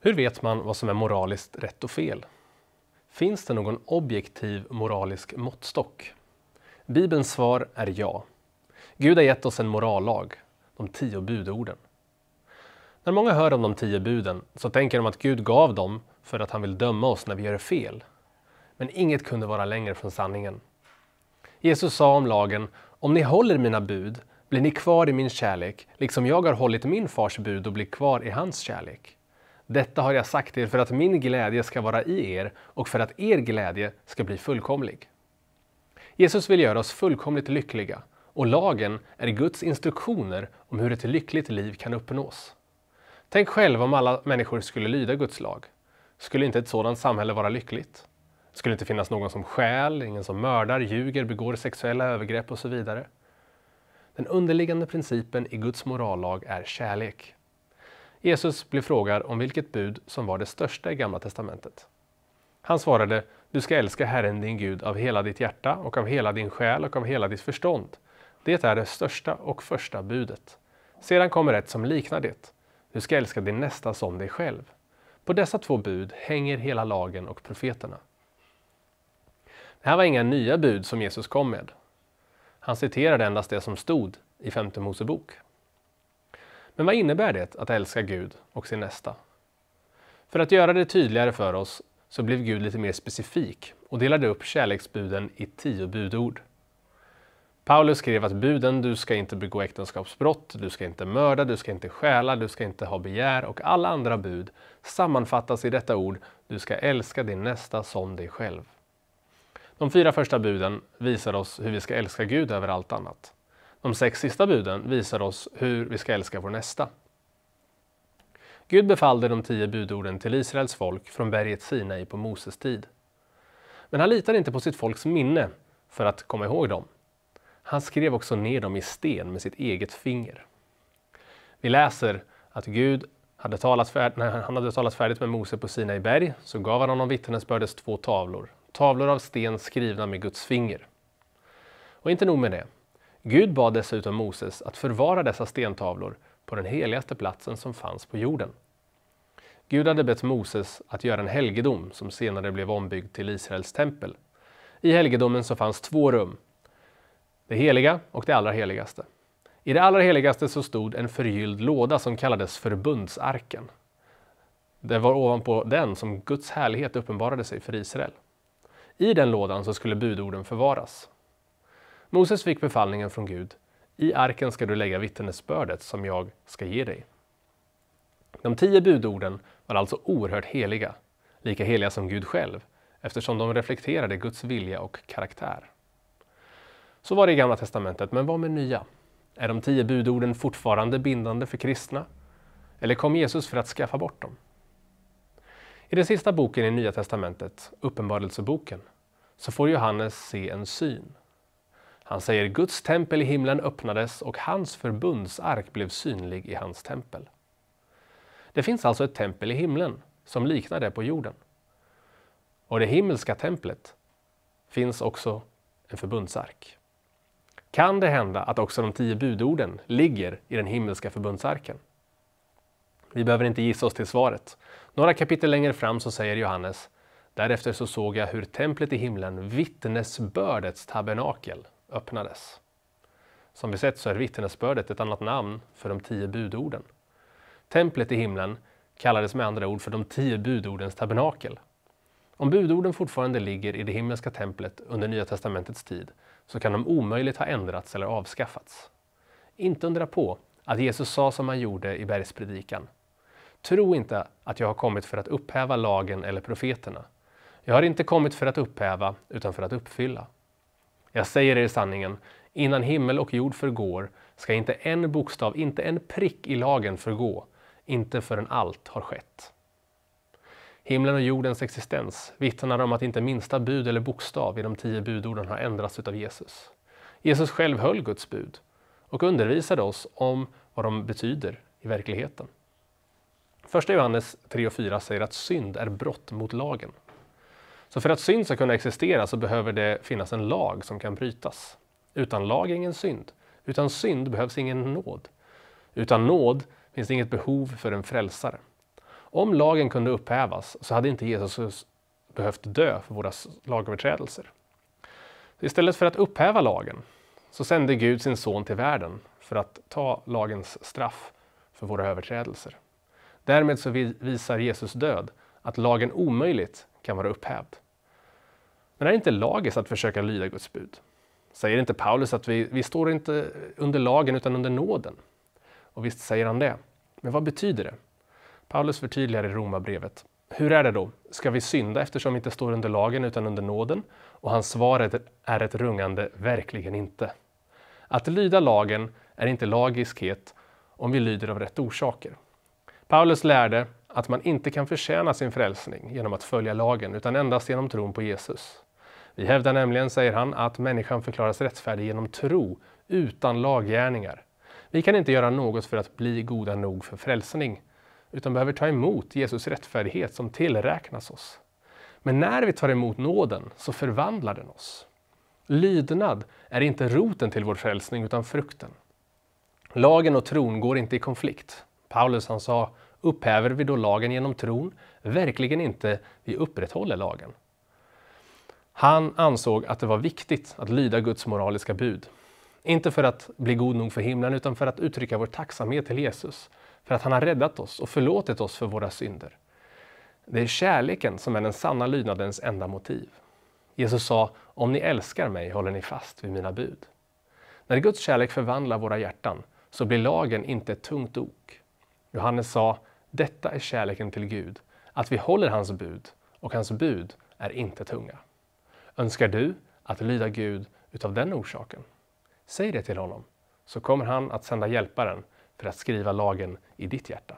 Hur vet man vad som är moraliskt rätt och fel? Finns det någon objektiv moralisk måttstock? Bibelns svar är ja. Gud har gett oss en morallag, de tio budorden. När många hör om de tio buden så tänker de att Gud gav dem för att han vill döma oss när vi gör fel. Men inget kunde vara längre från sanningen. Jesus sa om lagen, om ni håller mina bud blir ni kvar i min kärlek, liksom jag har hållit min fars bud och blir kvar i hans kärlek. Detta har jag sagt er för att min glädje ska vara i er och för att er glädje ska bli fullkomlig. Jesus vill göra oss fullkomligt lyckliga och lagen är Guds instruktioner om hur ett lyckligt liv kan uppnås. Tänk själv om alla människor skulle lyda Guds lag. Skulle inte ett sådant samhälle vara lyckligt? Skulle inte finnas någon som stjäl, ingen som mördar, ljuger, begår sexuella övergrepp och så vidare? Den underliggande principen i Guds morallag är kärlek. Jesus blev frågad om vilket bud som var det största i Gamla testamentet. Han svarade, du ska älska Herren din Gud av hela ditt hjärta och av hela din själ och av hela ditt förstånd. Det är det största och första budet. Sedan kommer ett som liknar det. Du ska älska din nästa som dig själv. På dessa två bud hänger hela lagen och profeterna. Det här var inga nya bud som Jesus kom med. Han citerade endast det som stod i femte Mosebok. Men vad innebär det att älska Gud och sin nästa? För att göra det tydligare för oss så blev Gud lite mer specifik och delade upp kärleksbuden i tio budord. Paulus skrev att buden du ska inte begå äktenskapsbrott, du ska inte mörda, du ska inte stjäla, du ska inte ha begär och alla andra bud sammanfattas i detta ord du ska älska din nästa som dig själv. De fyra första buden visar oss hur vi ska älska Gud över allt annat. De sex sista buden visar oss hur vi ska älska vår nästa. Gud befallde de tio budorden till Israels folk från berget Sinai på Moses tid. Men han litade inte på sitt folks minne för att komma ihåg dem. Han skrev också ner dem i sten med sitt eget finger. Vi läser att Gud hade talat färdigt, när han hade talat färdigt med Mose på Sinai berg så gav han honom vittnesbördes två tavlor, tavlor av sten skrivna med Guds finger. Och inte nog med det. Gud bad dessutom Moses att förvara dessa stentavlor på den heligaste platsen som fanns på jorden. Gud hade bett Moses att göra en helgedom som senare blev ombyggd till Israels tempel. I helgedomen så fanns två rum, det heliga och det allra heligaste. I det allra heligaste så stod en förgylld låda som kallades förbundsarken. Det var ovanpå den som Guds härlighet uppenbarade sig för Israel. I den lådan så skulle budorden förvaras. Moses fick befallningen från Gud. I arken ska du lägga vittnesbördet som jag ska ge dig. De tio budorden var alltså oerhört heliga, lika heliga som Gud själv, eftersom de reflekterade Guds vilja och karaktär. Så var det i Gamla Testamentet, men vad med nya? Är de tio budorden fortfarande bindande för kristna? Eller kom Jesus för att skaffa bort dem? I den sista boken i Nya Testamentet, Uppenbarelseboken, så får Johannes se en syn. Han säger Guds tempel i himlen öppnades och hans förbundsark blev synlig i hans tempel. Det finns alltså ett tempel i himlen som liknar det på jorden. Och det himmelska templet finns också en förbundsark. Kan det hända att också de tio budorden ligger i den himmelska förbundsarken? Vi behöver inte gissa oss till svaret. Några kapitel längre fram så säger Johannes Därefter så såg jag hur templet i himlen, vittnesbördets tabernakel, öppnades. Som vi sett så är vittnesbördet ett annat namn för de tio budorden. Templet i himlen kallades med andra ord för de tio budordens tabernakel. Om budorden fortfarande ligger i det himmelska templet under Nya testamentets tid så kan de omöjligt ha ändrats eller avskaffats. Inte undra på att Jesus sa som han gjorde i bergspredikan. Tro inte att jag har kommit för att upphäva lagen eller profeterna. Jag har inte kommit för att upphäva, utan för att uppfylla. Jag säger er sanningen, innan himmel och jord förgår ska inte en bokstav, inte en prick i lagen förgå, inte förrän allt har skett. Himlen och jordens existens vittnar om att inte minsta bud eller bokstav i de tio budorden har ändrats av Jesus. Jesus själv höll Guds bud och undervisade oss om vad de betyder i verkligheten. Första Johannes 3 och 4 säger att synd är brott mot lagen. Så för att synd ska kunna existera så behöver det finnas en lag som kan brytas. Utan lag ingen synd. Utan synd behövs ingen nåd. Utan nåd finns det inget behov för en frälsare. Om lagen kunde upphävas så hade inte Jesus behövt dö för våra lagöverträdelser. istället för att upphäva lagen så sände Gud sin son till världen för att ta lagens straff för våra överträdelser. Därmed så visar Jesus död att lagen omöjligt kan vara upphävd. Men är det inte lagiskt att försöka lyda Guds bud? Säger inte Paulus att vi, vi står inte under lagen utan under nåden? Och visst säger han det. Men vad betyder det? Paulus förtydligar i Romarbrevet. Hur är det då? Ska vi synda eftersom vi inte står under lagen utan under nåden? Och hans svar är ett rungande verkligen inte. Att lyda lagen är inte lagiskhet om vi lyder av rätt orsaker. Paulus lärde att man inte kan förtjäna sin frälsning genom att följa lagen, utan endast genom tron på Jesus. Vi hävdar nämligen, säger han, att människan förklaras rättfärdig genom tro, utan laggärningar. Vi kan inte göra något för att bli goda nog för frälsning, utan behöver ta emot Jesus rättfärdighet som tillräknas oss. Men när vi tar emot nåden så förvandlar den oss. Lydnad är inte roten till vår frälsning, utan frukten. Lagen och tron går inte i konflikt. Paulus han sa Upphäver vi då lagen genom tron? Verkligen inte, vi upprätthåller lagen. Han ansåg att det var viktigt att lyda Guds moraliska bud. Inte för att bli god nog för himlen, utan för att uttrycka vår tacksamhet till Jesus, för att han har räddat oss och förlåtit oss för våra synder. Det är kärleken som är den sanna lydnadens enda motiv. Jesus sa, om ni älskar mig håller ni fast vid mina bud. När Guds kärlek förvandlar våra hjärtan så blir lagen inte ett tungt ok. Johannes sa, detta är kärleken till Gud, att vi håller hans bud, och hans bud är inte tunga. Önskar du att lyda Gud utav den orsaken? Säg det till honom, så kommer han att sända Hjälparen för att skriva lagen i ditt hjärta.